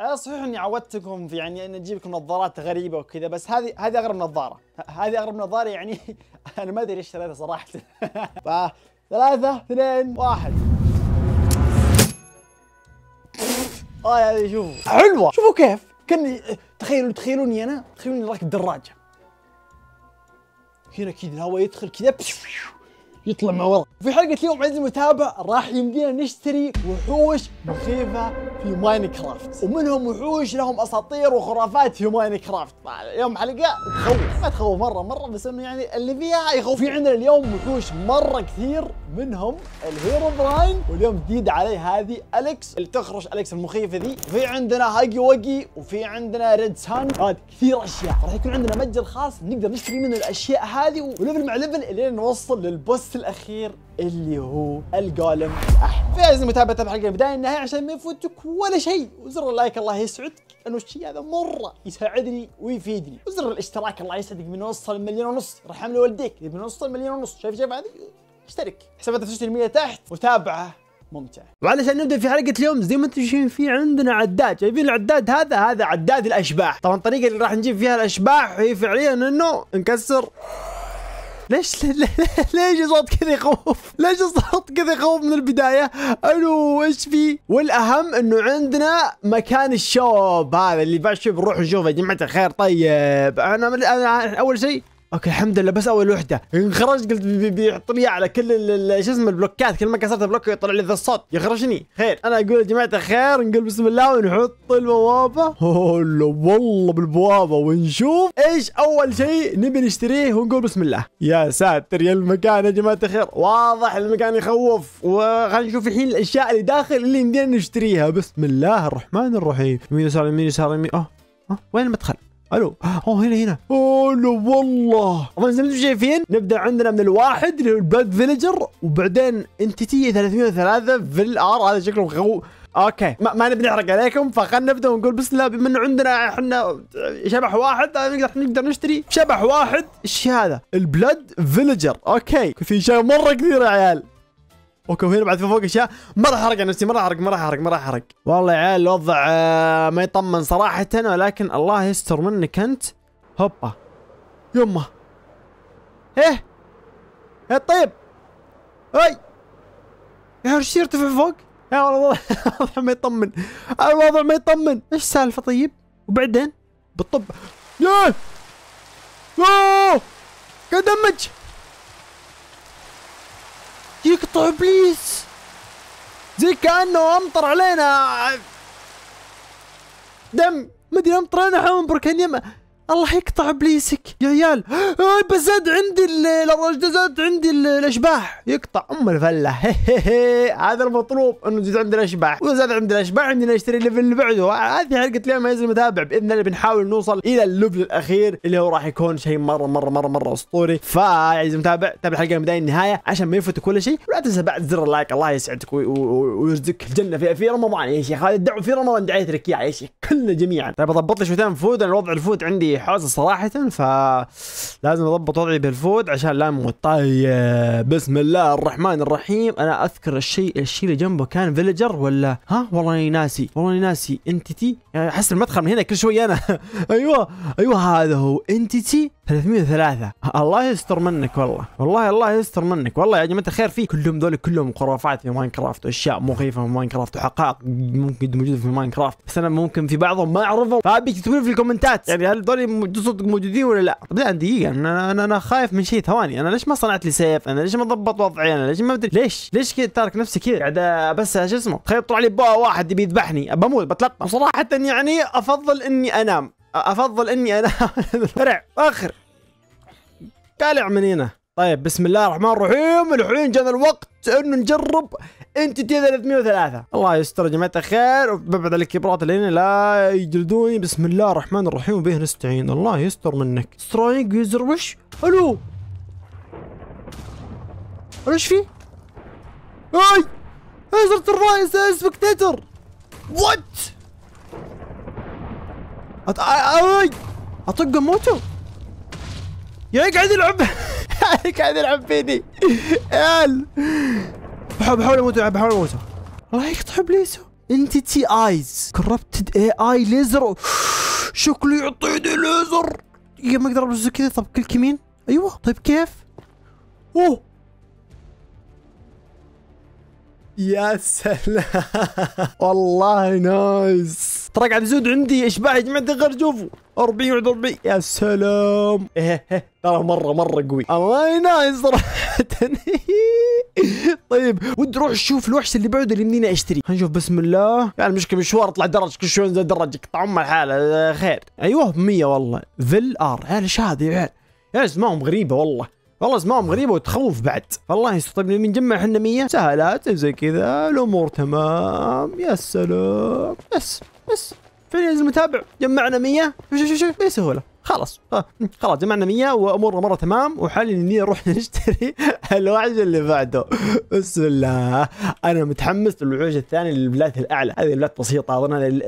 انا آه، صحيح اني عودتكم في يعني اني اجيب لكم نظارات غريبه وكذا بس هذه هذه اغرب نظاره هذه اغرب نظاره يعني انا ما ادري ليش اشتريتها صراحه ف ثلاثة اثنين واحد اه هذه يعني شوفوا حلوة شوفوا كيف كاني تخيلوا تخيلوني انا تخيلوني راكب دراجة هنا كذا الهواء يدخل كذا يطلع مع ورا في حلقة اليوم عزيزي المتابع راح يمدينا نشتري وحوش مخيفة في ماين كرافت ومنهم وحوش لهم اساطير وخرافات في ماين كرافت يوم حلقه تخوف ما تخوف مره مره بس انه يعني اللي فيها يخوف في عندنا اليوم وحوش مره كثير منهم الهيرو براين واليوم جديد علي هذه اليكس اللي تخرج اليكس المخيفه ذي وفي عندنا هاجي وجي وفي عندنا ريد سان هاد كثير اشياء راح يكون عندنا متجر خاص نقدر نشتري منه الاشياء هذه وليفل مع ليفل الين نوصل للبوس الاخير اللي هو الجولم الاحمر فيها لازم متابعه الحلقه من البدايه للنهايه عشان ما يفوتك ولا شيء وزر اللايك الله يسعدك لانه الشيء هذا مره يساعدني ويفيدني وزر الاشتراك الله يسعدك من وصل مليون ونص راح يعمله والديك من وصل مليون ونص شايف شايف هذه اشترك حسابات السوشيال ميديا تحت وتابعه ممتع وعلشان نبدا في حلقه اليوم زي ما انتم شايفين في عندنا عداد شايفين العداد هذا هذا عداد الاشباح طبعا الطريقه اللي راح نجيب فيها الاشباح هي فعليا انه نكسر ليش ليش صوت كذا يخوف ليش صوت كذا يخوف من البدايه الو ايش في والاهم انه عندنا مكان الشوب هذا اللي بعد شوف شوفه يا جماعه الخير طيب انا انا اول شيء اوكي الحمد لله بس اول وحده انخرجت قلت بيحط على كل شو اسمه البلوكات كل ما كسرت بلوك يطلع لي ذا الصوت يخرجني خير انا اقول يا جماعه خير نقول بسم الله ونحط البوابه هلا والله بالبوابه ونشوف ايش اول شيء نبي نشتريه ونقول بسم الله يا ساتر يا المكان يا جماعه الخير واضح المكان يخوف وخلينا نشوف الحين الاشياء اللي داخل اللي يمدينا نشتريها بسم الله الرحمن الرحيم يمين يسار يمين يسار يمين اه أه؟ وين المدخل؟ الو اوه هنا هنا الو والله طبعا زي ما انتم شايفين نبدا عندنا من الواحد اللي هو الباد فيلجر وبعدين انتيتي 303 فيل ار هذا شكله غو اوكي ما, ما نبي نحرق عليكم فخلنا نبدا ونقول بسم الله بما انه عندنا احنا شبح واحد آه، نقدر نقدر نشتري شبح واحد ايش هذا؟ البلاد فيلجر اوكي في شيء مره كثير يا عيال اوكي وهنا بعد في فوق اشياء ما راح احرق نفسي ما راح احرق ما راح احرق ما راح احرق والله يا عيال الوضع آه، ما يطمن صراحه ولكن الله يستر منك انت هوبا يمه ايه ايه طيب اي يا ايش يرتفع فوق؟ يا والله الوضع ما يطمن الوضع ما يطمن ايش السالفه طيب؟ وبعدين بالطب ياه اوه قدمج يقطع ابليس زي كانه امطر علينا دم مدري امطر علينا حمام بركان يمه الله يقطع ابليسك يا عيال آه، بزاد عندي زاد عندي الاشباح يقطع ام الفله هذا المطلوب انه زاد عندي الاشباح وزاد عندي الاشباح عندنا نشتري الليفل اللي بعده هذه حلقه اليوم يا المتابع باذن الله بنحاول نوصل الى الليفل الاخير اللي هو راح يكون شيء مره مره مره مره اسطوري فعايز المتابع تابع الحلقه من البدايه للنهايه عشان ما يفوتك ولا شيء ولا تنسى بعد زر اللايك الله يسعدك ويرزقك الجنه في, في رمضان يا شيخ هذا الدعوه في رمضان دعيت لك اياها يا شيخ كلنا جميعا طيب اضبط لي شويتين فود انا الفود عندي حوسه صراحه فلازم اضبط وضعي بالفود عشان لا اموت طيب بسم الله الرحمن الرحيم انا اذكر الشيء الشيء اللي جنبه كان فيلجر ولا ها والله اني ناسي والله اني ناسي انتيتي يعني احس يعني المدخل من هنا كل شوي انا ايوه ايوه هذا هو انتيتي 303 الله يستر منك والله والله الله يستر منك والله يا جماعه الخير في كلهم ذول كلهم خرافات في ماينكرافت واشياء مخيفه في ماينكرافت وحقائق ممكن موجوده في ماينكرافت بس انا ممكن في بعضهم ما اعرفهم فابي تكتبون في الكومنتات يعني هل ذول صدق موجودين ولا لا طب لا دقيقه انا انا, أنا خايف من شيء ثواني انا ليش ما صنعت لي سيف انا ليش ما ضبط وضعي انا ليش ما بدري ليش ليش كذا تارك نفسي كذا قاعد بس شو اسمه تخيل طلع لي بوا واحد يبي يذبحني بموت بتلطم صراحه يعني افضل اني انام افضل اني انام فرع اخر قالع من هنا طيب بسم الله الرحمن الرحيم الحين جاء الوقت انه نجرب تي 303 الله يستر يا جماعه الخير ببعد عن الكبرات اللي هنا لا يجلدوني بسم الله الرحمن الرحيم وبه نستعين الله يستر منك سترايك يوزر وش الو ايش في؟ اي زرت الرايس سبكتيتر وات اي اطق موته يا قاعد يلعب قاعد يلعب فيني عيال بحاول بحاول اموت بحاول اموت الله يقطع ابليسه انتيتي ايز كربتد اي اي ليزر شكله يعطيني ليزر يا ما اقدر امسك كذا طب كل كمين ايوه طيب كيف اوه يا سلام والله نايس ترى قاعد يزود عندي اشباع يا جماعه الخير شوفوا 40 وعد 40 يا سلام إيه، إيه، إيه. ترى مره مره قوي الله نايس صراحه طيب ودي اروح اشوف الوحش اللي بعده اللي منين اشتري هنشوف بسم الله يعني المشكله مشوار اطلع درج كل شوي انزل درج يقطع ام الحاله خير ايوه 100 والله فيل ار عيال ايش هذا يا عيال ما هم غريبه والله والله اسمائهم غريبه وتخوف بعد والله يستر طيب نبي نجمع احنا 100 سهالات زي كذا الامور تمام يا سلام بس بس فين المتابع جمعنا 100 شوف شوف شوف بسهوله إيه، خلاص خلاص جمعنا 100 وامورنا مره تمام وحاليا اني اروح نشتري الوحش اللي بعده بسم الله انا متحمس للوحوش الثانيه للبلات الاعلى هذه البلات بسيطه اظن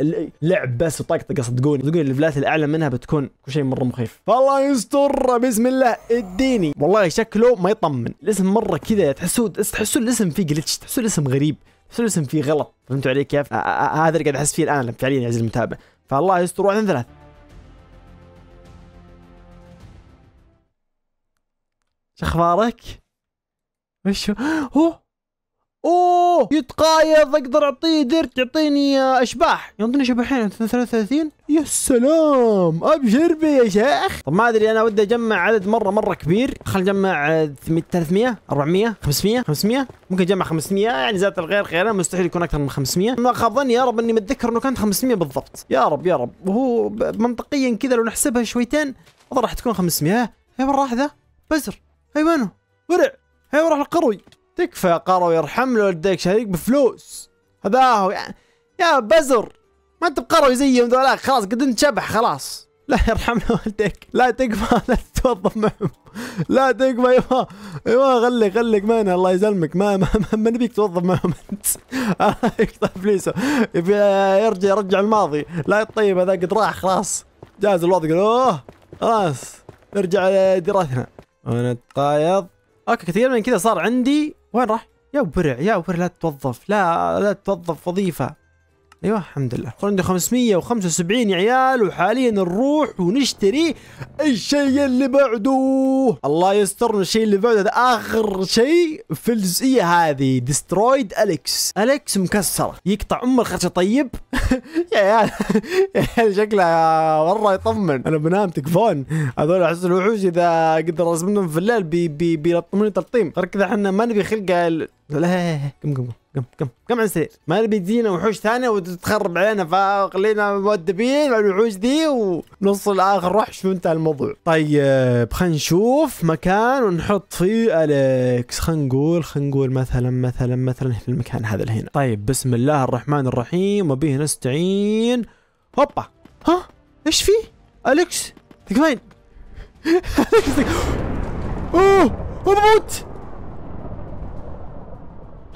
لعب بس وطقطقه صدقوني صدقوني البلات الاعلى منها بتكون كل شيء مره مخيف فالله يستر بسم الله اديني والله شكله ما يطمن الاسم مره كذا تحسوه تحسوا الاسم فيه جلتش تحسوا الاسم غريب تحسوا الاسم فيه غلط فهمتوا علي كيف؟ هذا اللي قاعد احس فيه الان فعليا يا عزيزي المتابع فالله يستر واحد ثلاث شخبارك وش هو اوه يتقايض اقدر اعطيه درت يعطيني آه، اشباح يعطيني شبحين 33 يا سلام ابشر بي يا شيخ طب ما ادري انا ودي اجمع عدد مره مره كبير خل نجمع 300 400 500 500 ممكن اجمع 500 يعني زادت الغير خيرا مستحيل يكون اكثر من 500 ما خاب ظني يا رب اني متذكر انه كانت 500 بالضبط يا رب يا رب وهو منطقيا كذا لو نحسبها شويتين راح تكون 500 يا راح ذا؟ بزر اي منو ورع هي وروح القروي تكفى يا قروي ارحم له والديك شهيق بفلوس هذا هو يعني يا بزر ما انت بقروي زيهم ذولاك خلاص قد انت شبح خلاص لا يرحم له والديك لا تكفى لا تتوظف معهم لا تكفى ايوه ايوه خليك خليك معنا الله يسلمك ما ما, ما نبيك توظف معهم انت آه، يقطع فلوسه يرجع يرجع الماضي لا الطيب هذا قد راح خلاص جاز الوضع قال اوه خلاص نرجع لدراستنا ونتقايض اوكي كثير من كذا صار عندي وين راح؟ يا برع يا برع لا تتوظف لا لا تتوظف وظيفه ايوه الحمد لله عنده 575 يا عيال وحاليا نروح ونشتري الشيء اللي بعده الله يسترنا الشيء اللي بعده هذا اخر شيء في الجزئيه هذه ديسترويد اليكس اليكس مكسره يقطع ام الخرشه طيب يا عيال يا عيال شكلها مره يطمن انا بنام تكفون هذول احس الوحوش اذا قدر ارسم منهم في الليل بيلطموني بي بي تلطيم غير كذا احنا ما نبي خلقه لا قم قم كم كم كم عن سرير ما نبي تجينا وحوش ثانيه وتخرب علينا فخلينا مؤدبين على الوحوش دي ونص الاخر وحش وانتهى الموضوع طيب خلينا نشوف مكان ونحط فيه اليكس خلينا نقول خلينا نقول مثلا مثلا مثلا في المكان هذا اللي هنا طيب بسم الله الرحمن الرحيم وبه نستعين هوبا ها ايش فيه اليكس تكفين اوه بموت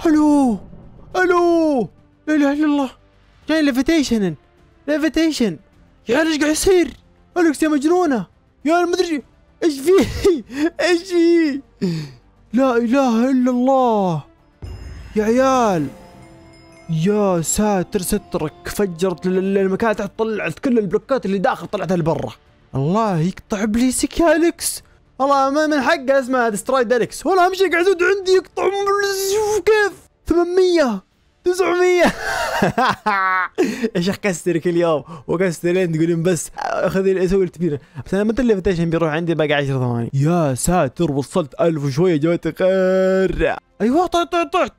الو الو لا اله الا الله جاي ليفيتيشن ليفيتيشن يا عيال ايش قاعد يصير؟ الكس يا مجنونه يا ما ادري ايش في ايش في لا اله الا الله يا عيال يا ساتر سترك فجرت المكان تحت طلعت كل البلوكات اللي داخل طلعتها لبرا الله يقطع ابليسك يا الكس والله ما من حقه اسمها دسترايد الكس والله اهم شيء قاعد عندي يقطع كيف 800 900 يا شيخ كسرك اليوم لين تقولين بس خذ اسوي الكبيره بس انا متى الانفيتيشن بيروح عندي باقي 10 ثواني يا ساتر وصلت 1000 وشويه جوات خير ايوه طحت طحت طحت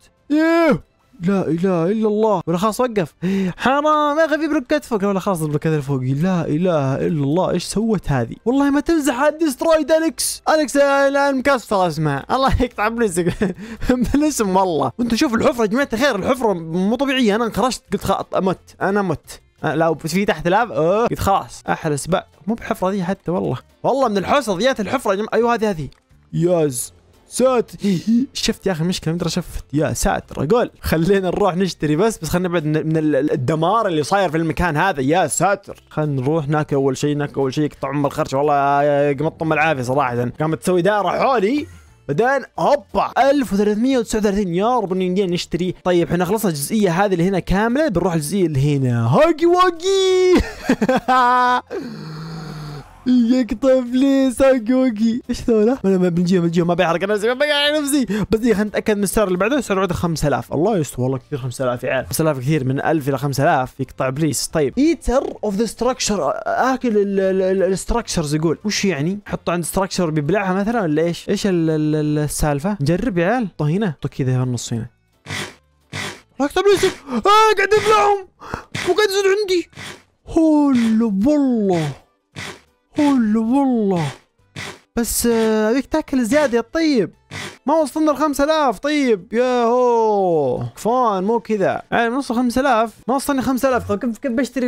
لا اله الا الله ولا خلاص وقف حرام يا اخي في كتفك ولا خلاص البلوكات هذا فوقي لا اله الا الله ايش سوت هذه والله ما تمزح ديسترويد اليكس اليكس الان مكسر اسمها الله يقطع بلسك بالاسم والله وانت شوف الحفره يا جماعه الخير الحفره مو طبيعيه انا انخرجت قلت خلاص مت انا مت أه، لا في تحت لاب أوه. قلت خلاص احرس بقى مو بحفره ذي حتى والله والله من الحوسه ضيعت الحفره ايوه هذه هذه ياز سات شفت يا اخي مشكله مدري شفت يا ساتر اقول خلينا نروح نشتري بس بس خلينا نبعد من الدمار اللي صاير في المكان هذا يا ساتر خلينا نروح هناك اول شيء هناك اول شيء يقطع ام الخرش والله يقمطهم العافيه صراحه قامت تسوي دائره حولي بعدين هوبا 1339 يا رب نقدر نشتري طيب احنا خلصنا الجزئيه هذه اللي هنا كامله بنروح الجزئيه اللي هنا هاجي واجي اياك لي ساجوجي ايش ذولا؟ انا ما بنجي ما بنجي ما بيحرق نفسي ما بيحرق يعني نفسي بس إيه، خلينا نتاكد من السعر اللي بعده سعر بعده 5000 الله يستر والله كثير 5000 يا عيال 5000 كثير من 1000 الى 5000 يقطع ابليس طيب ايتر اوف ذا ستراكشر اكل الستراكشرز يقول وش يعني؟ حطه عند ستراكشر بيبلعها مثلا ولا ايش؟ ايش السالفه؟ نجرب يا عيال حطه هنا حطه كذا في النص هنا اكتب طيب، لي آه، قاعد يبلعهم وقاعد يزيد عندي هول والله هلا والله بس آه، ابيك تاكل زياده يا طيب ما وصلنا ل 5000 طيب ياهو كفان مو كذا يعني نوصل 5000 ما وصلني 5000 طيب، كيف كيف بشتري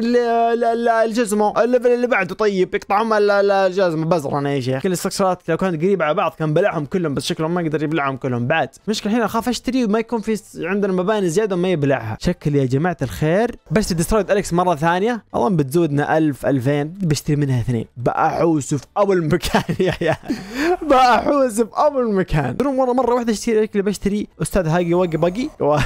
الجزمه الليفل اللي بعده طيب يقطعهم الجزمه بزر انا يا شيخ كل السكسرات لو كانت قريبه على بعض كان بلعهم كلهم بس شكلهم ما يقدر يبلعهم كلهم بعد مشكله الحين اخاف اشتري وما يكون في عندنا مباني زياده وما يبلعها شكل يا جماعه الخير بس ديسترويد اليكس مره ثانيه اظن بتزودنا 1000 2000 بشتري منها اثنين بأحوس في اول مكان يا عيال بأحوس في اول مكان مره مره واحده يصير بشتري استاذ هاجي بقي هو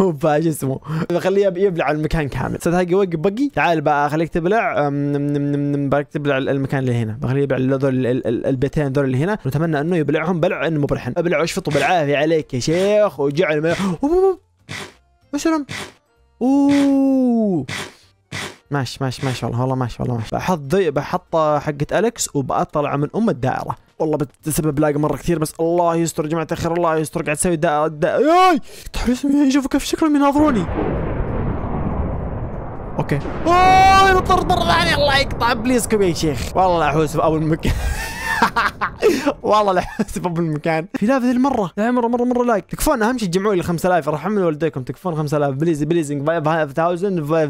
وفاش اسمه بخليه يبلع المكان كامل استاذ هاجي وق بقي تعال بقى خليك تبلع بخليك تبلع المكان اللي هنا بخليه يبلع هذول البيتين هذول اللي هنا نتمنى انه يبلعهم بلع انه مبرحن ابلع اشفطه بالعافيه عليك يا شيخ وجعل وشرم اوه ماشي ماشي ماشي والله والله ماشي والله ماشي بحط بحط حقت الكس وبطلع من ام الدائره والله بتسبب لاج مره كثير بس الله يستر جماعه الخير الله يستر قاعد اسوي دا دا ياي اسمي شوفوا كيف شكلهم يناظروني اوكي اوه مطرد مره ثانيه الله يقطع ابليسكم يا شيخ والله احوس باول مكان والله لحست ابو المكان في لايف ذي المره يا مره مره مره لايك تكفون اهم شيء تجمعوا لي 5000 راح احمل والديكم تكفون 5000 بليز بليزنج 5000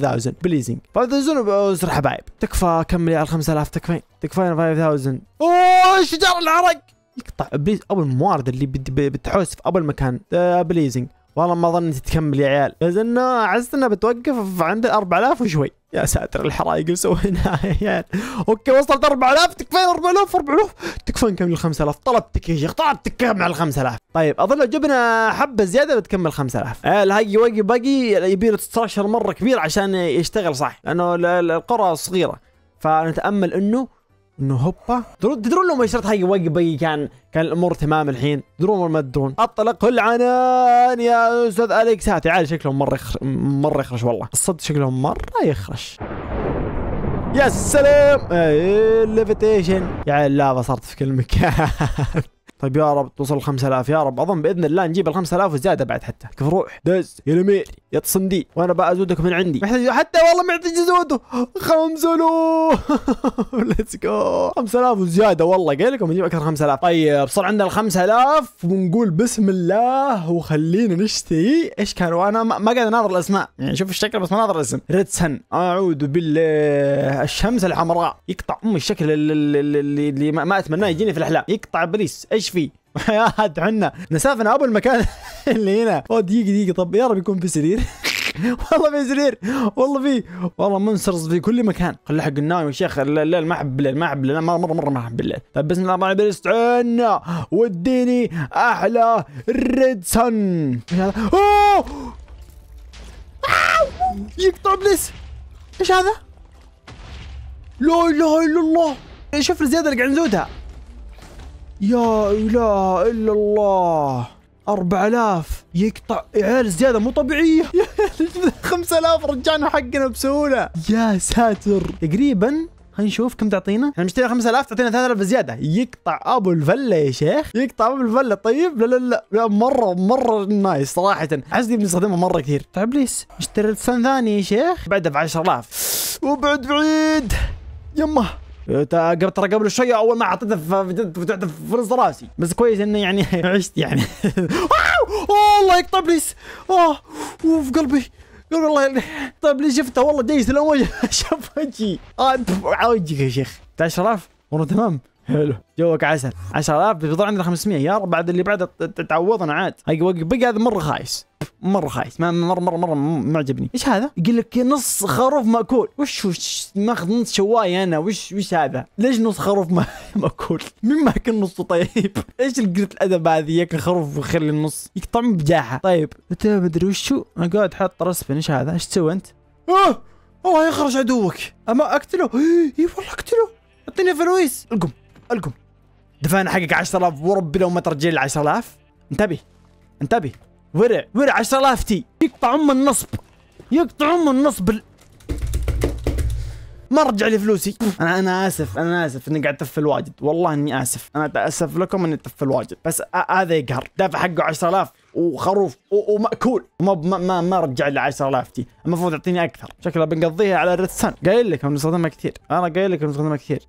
5000 بليزنج 5000 اسر حبايب تكفى كملي على 5000 تكفين تكفين 5000 اوه شجر العرق يقطع ابليز ابو الموارد اللي بتحوس في ابو المكان آه، بليزنج والله ما ظنيت تكمل يا عيال لازلنا عزتنا انها بتوقف عند 4000 وشوي يا ساتر الحرايق اللي سويناها يا عيال اوكي وصلت 4000 تكفين 4000 4000 تكفين كمل 5000 طلبتك يا شيخ طلبتك كمل 5000 طيب اظن لو جبنا حبه زياده بتكمل 5000 الهاقي وقي باقي يبي له استراكشر مره كبير عشان يشتغل صح لانه القرى صغيره فنتامل انه انه هوبا تدرون لو ما شرط حقي وقبي كان كان الامور تمام الحين تدرون ولا ما تدرون اطلق العنان يا استاذ اليكس هاتي تعال شكلهم مره يخر... مره يخرش والله الصد شكلهم مره يخرش يا سلام ايه الليفيتيشن يا اللافا صارت في كل مكان طيب يا رب توصل 5000 يا رب اظن باذن الله نجيب ال 5000 وزياده بعد حتى كيف روح دز يا لميل يا تصندي وانا بازودك من عندي محتاج حتى والله محتاج ازوده 5000 ليتس جو 5000 وزياده والله قايل لكم نجيب اكثر 5000 طيب صار عندنا ال 5000 ونقول بسم الله وخلينا نشتري ايش كانوا انا ما قاعد اناظر الاسماء يعني شوف الشكل بس ما ناظر الاسم ريد سن اعوذ بالله الشمس الحمراء يقطع ام الشكل اللي, اللي ما اتمناه يجيني في الاحلام يقطع ابليس ايش فيه حد عنا نسافنا ابو المكان اللي هنا اوه دقيقه دقيقه طب يا رب يكون في سرير والله في سرير والله في والله منسرز في كل مكان خلي حق النايم يا شيخ الليل ما احب الليل ما احب الليل مره مره مره ما احب الليل طيب بسم الله الرحمن الرحيم استعنا وديني احلى ريد سن اوه يقطع طيب ابليس ايش هذا؟ لا اله الا الله شوف الزياده اللي قاعد نزودها يا اله الا الله 4000 يقطع يا عيال زياده مو طبيعيه 5000 رجعنا حقنا بسهوله يا ساتر تقريبا خلينا نشوف كم تعطينا احنا مشتري 5000 تعطينا 3000 زياده يقطع ابو الفله يا شيخ يقطع ابو الفله طيب لا لا لا, لا مره مره نايس صراحه دي بنستخدمها مره كثير طيب ليش اشتري لسان ثاني يا شيخ بعدها ب 10000 وبعد بعيد يمه قبل قبل شويه اول ما اعطيته فتحته في راسي بس كويس انه يعني عشت يعني الله يقطع ابليس اه اوف قلبي قلبي الله طيب ليش شفته والله دايس لو وجه شاف وجهي اه وجهك يا شيخ 10000 والله تمام حلو جوك عسل 10000 آه، بيضل عندنا 500 يا رب بعد اللي بعده تعوضنا عاد بقى هذا مره خايس مره خايس ما مره مره مره معجبني ايش هذا يقول لك نص خروف ماكول وش وش ماخذ نص شواي انا وش وش هذا ليش نص خروف ما ماكول مين ماكل نصه طيب ايش القله الادب هذه ياكل خروف ويخلي النص يقطع بجاحه طيب انت ما ادري وشو انا قاعد حاط رسبن ايش هذا ايش تسوي انت اوه والله يخرج عدوك اما اقتله اي إيه والله اقتله اعطيني فلويس القم القم دفعنا حقك 10000 وربي لو ما ترجع لي 10000 انتبه انتبه ورع ورع 10000 تي يقطع ام النصب يقطع ام النصب ال... ما رجع لي فلوسي انا انا اسف انا اسف اني قاعد اتفل واجد والله اني اسف انا اتاسف لكم اني اتفل واجد بس هذا يقهر دافع حقه 10000 وخروف وماكول ما ما ما رجع لي 10000 تي المفروض يعطيني اكثر شكله بنقضيها على سان قايل لك بنستخدمها كثير انا قايل لك بنستخدمها كثير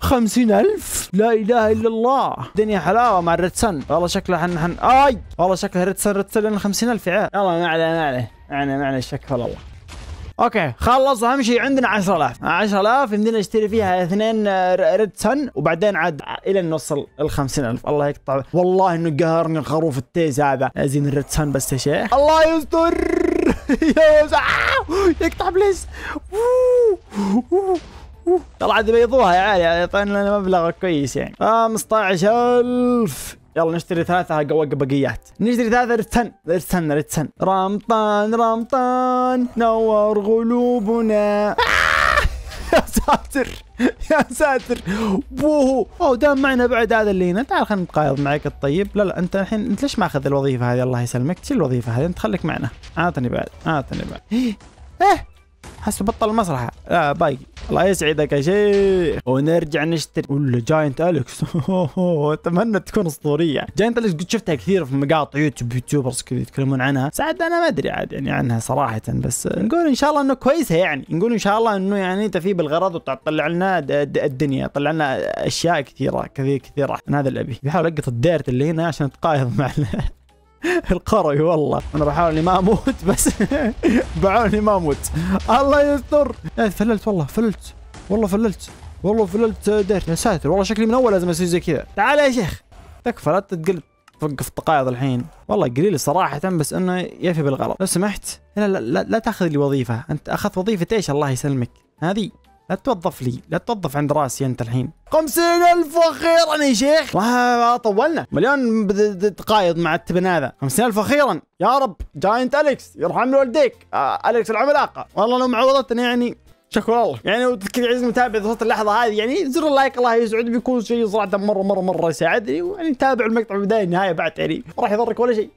خمسين ألف لا إله إلا الله دنيا حلاوة مع الريد سن والله شكله حن حن آي والله شكله ريد سن ريد سن خمسين ألف يا يلا ما عليه ما عليه يعني ما عليه والله اوكي خلص اهم شيء عندنا 10000 10000 يمدينا نشتري فيها اثنين آه، ريد سن وبعدين عاد الى نوصل ال 50000 الله يقطع والله انه قهرني الخروف التيز هذا لازم الريد سن بس يا شيخ الله يستر يا يقطع بليز طلع بيضوها يا عيال اعطينا يعني لنا مبلغ كويس يعني 15000 آه، يلا نشتري ثلاثة قواق بقيات نشتري ثلاثة رتن رتن رتن رمطان رمطان نور قلوبنا يا ساتر يا ساتر بوهو او دام معنا بعد هذا اللي هنا تعال خلينا نتقايض معك الطيب لا لا انت الحين انت ليش ماخذ الوظيفه هذه الله يسلمك شيل الوظيفه هذه انت خليك معنا اعطني بعد اعطني بعد ايه, إيه. هسه بطل المسرحه آه، لا باقي الله يسعدك يا شيخ ونرجع نشتري ولا جاينت اليكس اتمنى تكون اسطوريه جاينت اليكس قد شفتها كثير في مقاطع يوتيوب يوتيوبرز كذا يتكلمون عنها سعد انا ما ادري عاد يعني عنها صراحه بس نقول ان شاء الله انه كويسه يعني نقول ان شاء الله انه يعني تفي بالغرض وتطلع لنا الدنيا طلع لنا اشياء كثيره كثير كثيره انا هذا اللي ابي بحاول اقط الديرت اللي هنا عشان اتقايض مع القروي والله انا بحاول اني ما اموت بس بحاول اني ما اموت الله يستر فللت والله فللت والله فللت والله فللت دير يا ساتر والله شكلي من اول لازم اسوي زي كذا تعال يا شيخ تكفى لا تقل توقف التقاعد الحين والله قليل صراحة بس انه يفي بالغلط لو سمحت لا لا لا, لا تاخذ لي وظيفة انت اخذت وظيفة ايش الله يسلمك هذه لا توظف لي لا توظف عند راسي انت الحين الف اخيرا يا شيخ ما طولنا مليون تقايض مع التبن هذا الف اخيرا يا رب جاينت اليكس يرحم والديك آه، اليكس العملاقه والله لو معوضتني يعني شكرا الله يعني كذا عزيز المتابع اذا وصلت اللحظه هذه يعني زر اللايك الله يسعد بيكون شيء صراحه مره مره مره يساعدني ويعني تابع المقطع من البدايه للنهايه بعد يعني ما راح يضرك ولا شيء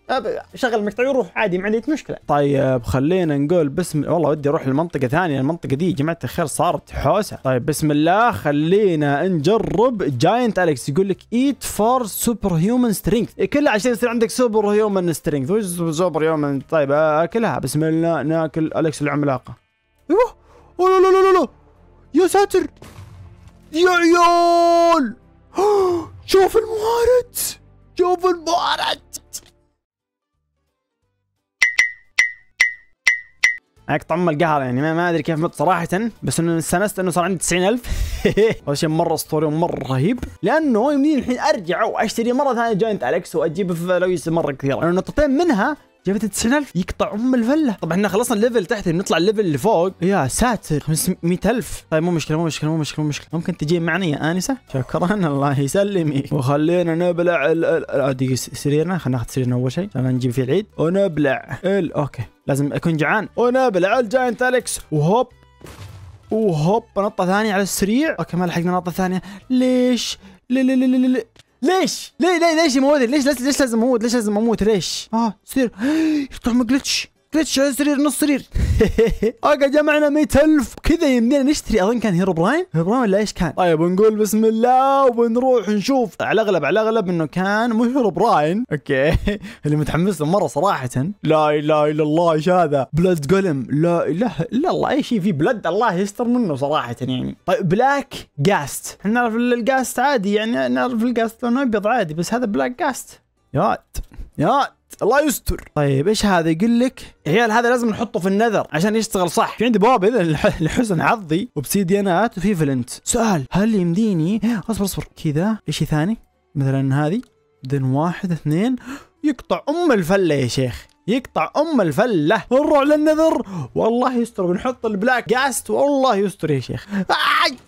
شغل المقطع يروح عادي ما عندي مشكله طيب خلينا نقول بسم والله ودي اروح لمنطقه ثانيه المنطقه دي يا جماعه الخير صارت حوسه طيب بسم الله خلينا نجرب جاينت اليكس يقول لك ايت فور سوبر هيومن سترينث كلها عشان يصير عندك سوبر هيومن سترينث سوبر هيومن طيب آه، اكلها بسم الله ناكل اليكس العملاقه لا لا لا لا يا ساتر يا عيال شوف المهارت شوف المهارت هيك طعم القهر يعني ما, ادري كيف مت صراحه بس انه استانست انه صار عندي 90000 هذا شيء مره اسطوري ومره رهيب لانه يمديني الحين ارجع واشتري مره ثانيه جاينت الكس واجيب لويس مره كثيره لانه نقطتين منها جابت 90000 يقطع ام الفله طبعا احنا خلصنا الليفل تحت نطلع الليفل اللي فوق يا ساتر 500000 طيب مو مشكله مو مشكله مو مشكله مو مشكله ممكن تجي معنا يا انسه شكرا الله يسلمك وخلينا نبلع ال... سريرنا خلينا ناخذ سريرنا اول شيء عشان نجيب فيه العيد ونبلع ال... اوكي لازم اكون جعان ونبلع الجاينت اليكس وهوب وهوب نطه ثانيه على السريع اوكي ما لحقنا نطه ثانيه ليش لي لي لي لي ليش ليه ليه ليش يموت؟ ليش ليش لازم اموت ليش لازم اموت ليش اه سير يطلع من جلتش ريتش سرير نص سرير اوكي جمعنا 100000 كذا يمدينا نشتري اظن كان هيرو برايم هيرو برايم ولا ايش كان طيب نقول بسم الله وبنروح نشوف على الاغلب على الاغلب انه كان مو هيرو برايم اوكي اللي متحمس له مره صراحه لا اله الا الله ايش هذا بلاد جولم لا اله الا الله اي شيء في بلاد الله يستر منه صراحه يعني طيب بلاك جاست احنا نعرف الجاست عادي يعني نعرف الجاست لونه ابيض عادي بس هذا بلاك جاست يات يات الله يستر طيب ايش هذا يقول لك عيال هذا لازم نحطه في النذر عشان يشتغل صح في عندي بوابه لحسن حظي وبسيديانات وفي فلنت سؤال هل يمديني اصبر اصبر كذا ايش ثاني مثلا هذه دن واحد اثنين يقطع ام الفله يا شيخ يقطع ام الفله نروح للنذر والله يستر بنحط البلاك جاست والله يستر يا شيخ آه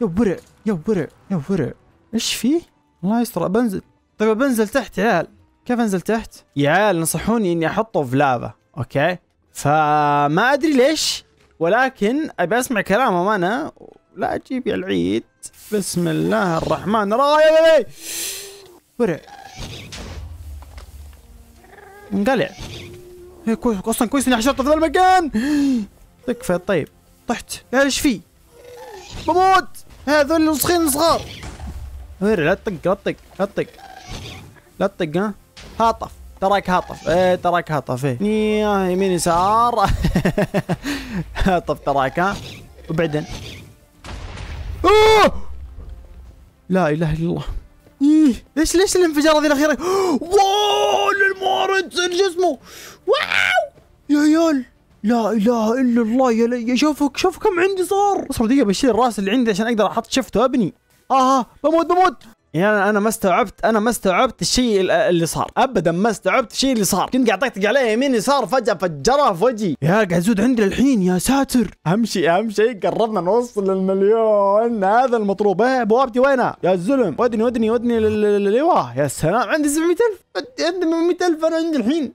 يا برع يا برع يا برع ايش فيه؟ الله يستر بنزل طيب بنزل تحت يا عيال كيف انزل تحت؟ يا عيال نصحوني اني احطه في لافا اوكي فما ادري ليش ولكن ابي اسمع كلامهم انا لا اجيب يا العيد بسم الله الرحمن الرحيم ورع انقلع كويس اصلا كويس اني حشرته في ذا المكان تكفى طيب طحت يا ايش في؟ بموت هذول نسخين صغار ورع لا تطق لا تطق لا تطق لا تطق ها هاطف تراك هاطف ايه تراك هاطف ايه يمين يسار هاطف تراك ها وبعدين لا اله الا الله ايه ليش ليش الانفجار هذه الاخيره واو للمارد جسمه واو يا عيال لا اله الا الله يا لي شوفك شوف كم عندي صار اصبر دقيقه بشيل الراس اللي عندي عشان اقدر احط شفت وابني اها بموت بموت يعني انا انا ما استوعبت انا ما استوعبت الشيء اللي صار ابدا ما استوعبت الشيء اللي صار كنت قاعد اطقطق عليه يمين يسار فجاه فجرها في وجهي يا قاعد يزود عندي الحين يا ساتر اهم شيء اهم شيء قربنا نوصل للمليون هذا المطلوب ايه بوابتي وينها يا الزلم ودني ودني ودني لليواه يا سلام عندي 700000 عندي 100000 انا عندي الحين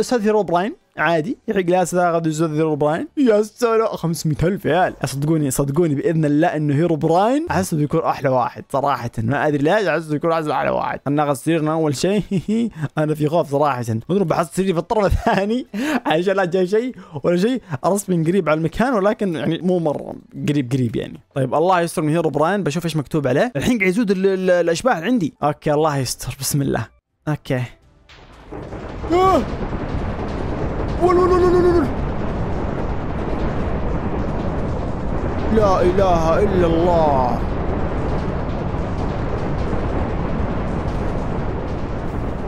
استاذ هيرو براين عادي يحق لاس غادي يزور هيرو براين يا سلام 500000 ريال صدقوني صدقوني باذن الله انه هيرو براين احس بيكون احلى واحد صراحه ما ادري ليش احس بيكون احلى واحد خلينا سريرنا اول شيء انا في خوف صراحه نضرب بحط سريري في الطرف الثاني عشان لا جاي شيء ولا شيء من قريب على المكان ولكن يعني مو مره قريب قريب يعني طيب الله يستر من هيرو براين بشوف ايش مكتوب عليه الحين قاعد يزود الاشباح عندي اوكي الله يستر بسم الله اوكي وول وول وول وول لا إله إلا الله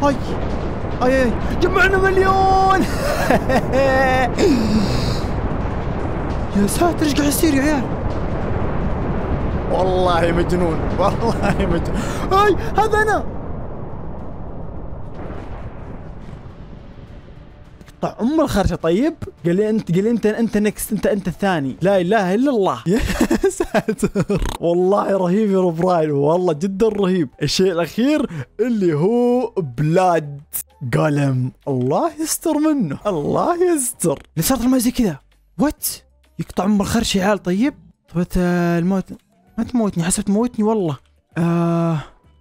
هاي هاي جمعنا مليون يا ساتر ايش قاعد يصير يا عيال والله مجنون والله مجنون هاي هذا انا يقطع طيب، ام الخرشه طيب قال لي انت قال لي انت انت نكست انت انت الثاني لا اله الا الله يا ساتر والله رهيب يا براين والله جدا رهيب الشيء الاخير اللي هو بلاد قلم الله يستر منه الله يستر ليش صارت الماي زي كذا وات يقطع ام الخرشه عال عيال طيب طب الموت ما تموتني حسبت تموتني والله آه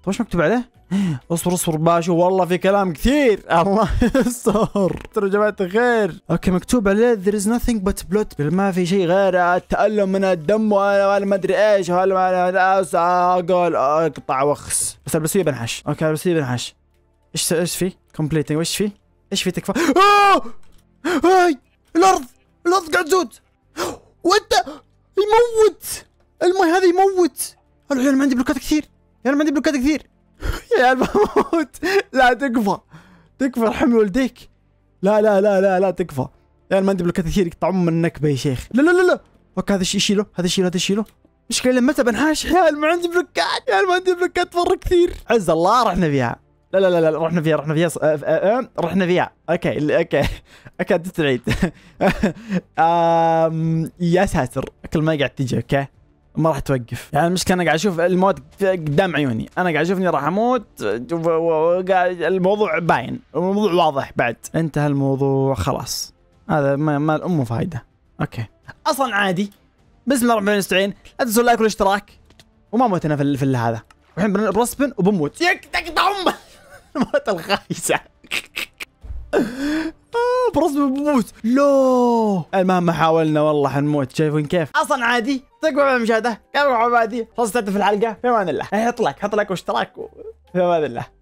طب ايش مكتوب عليه اصبر اصبر باشا والله في كلام كثير الله يستر ترى يا جماعة الخير اوكي مكتوب عليه there is nothing but blood ما في شيء غير التألم من الدم ولا ما ادري ايش ولا اقول اقطع وخس بس البسوية بنحش اوكي البسوية بنحش ايش ايش في؟ كومبليتنج ايش في؟ ايش في تكفى؟ آه! هاي الارض الارض قاعد تزود وانت يموت الماي هذا يموت الحين ما عندي بلوكات كثير يعني ما عندي بلوكات كثير يا عيال بموت لا تكفى تكفى ارحم والديك لا لا لا لا لا تكفى يا يعني ما عندي بلوكات كثير من النكبه يا شيخ لا لا لا لا اوكي هذا الشيء شيله هذا الشيء هذا شيله مشكلة لما متى بنهاش يا عيال ما عندي بلوكات يا عيال ما عندي بلوكات مرة كثير عز الله رحنا فيها لا لا لا لا رحنا فيها رحنا فيها رحنا فيها اوكي اوكي اوكي انت تعيد يا ساتر كل ما قاعد تجي اوكي ما راح توقف يعني المشكله انا قاعد اشوف الموت قدام عيوني انا قاعد اشوفني راح اموت الموضوع باين الموضوع واضح بعد انتهى الموضوع خلاص هذا ما الامه فايده اوكي اصلا عادي بسم الله الرحمن الرحيم لا تنسوا اللايك والاشتراك وما موتنا في, في هذا الحين برسبن وبموت تك دم الموت الخايسه آه، برسبن بموت لا مهما حاولنا والله حنموت شايفين كيف اصلا عادي تقوى مع المشاهده كان عبادي خلصت في الحلقه في امان الله إيه، اطلق اطلق واشتراك في امان الله